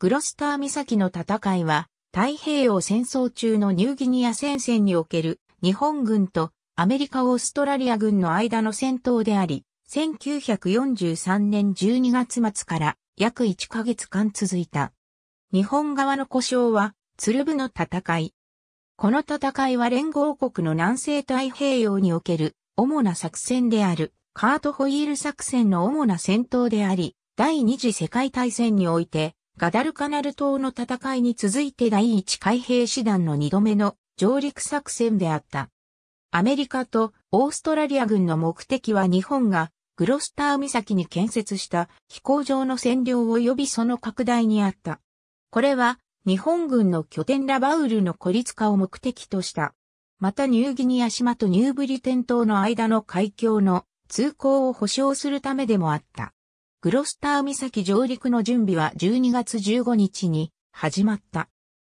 グロスター岬の戦いは、太平洋戦争中のニューギニア戦線における日本軍とアメリカ・オーストラリア軍の間の戦闘であり、1943年12月末から約1ヶ月間続いた。日本側の故障は、鶴部の戦い。この戦いは連合国の南西太平洋における主な作戦であるカートホイール作戦の主な戦闘であり、第二次世界大戦においてガダルカナル島の戦いに続いて第一海兵師団の2度目の上陸作戦であった。アメリカとオーストラリア軍の目的は日本がグロスター岬に建設した飛行場の占領及びその拡大にあった。これは日本軍の拠点ラバウルの孤立化を目的とした。またニューギニア島とニューブリテン島の間の海峡の通行を保障するためでもあった。グロスター岬上陸の準備は12月15日に始まった。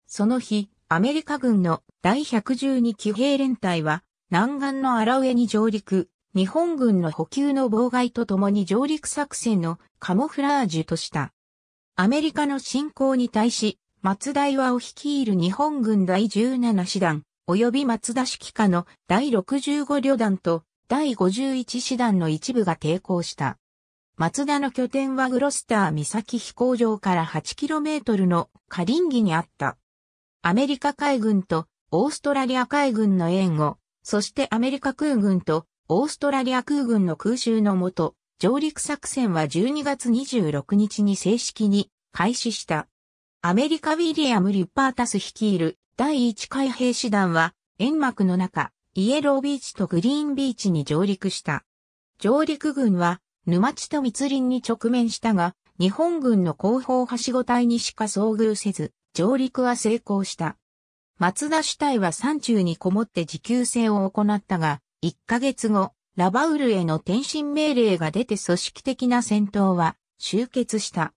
その日、アメリカ軍の第112騎兵連隊は南岸の荒上に上陸、日本軍の補給の妨害とともに上陸作戦のカモフラージュとした。アメリカの侵攻に対し、松田岩を率いる日本軍第17師団、及び松田指揮下の第65旅団と第51師団の一部が抵抗した。松田の拠点はグロスター岬飛行場から 8km のカリンギにあった。アメリカ海軍とオーストラリア海軍の援護、そしてアメリカ空軍とオーストラリア空軍の空襲のもと、上陸作戦は12月26日に正式に開始した。アメリカウィリアム・リッパータス率いる第1海兵士団は、煙幕の中、イエロービーチとグリーンビーチに上陸した。上陸軍は、沼地と密林に直面したが、日本軍の後方はしご隊にしか遭遇せず、上陸は成功した。松田主体は山中にこもって持久戦を行ったが、1ヶ月後、ラバウルへの転身命令が出て組織的な戦闘は終結した。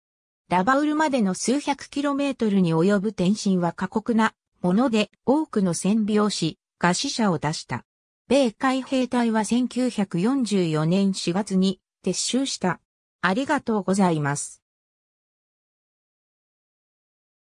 ラバウルまでの数百キロメートルに及ぶ転身は過酷なもので多くの戦備をし、餓死者を出した。米海兵隊は1944年4月に撤収した。ありがとうございます。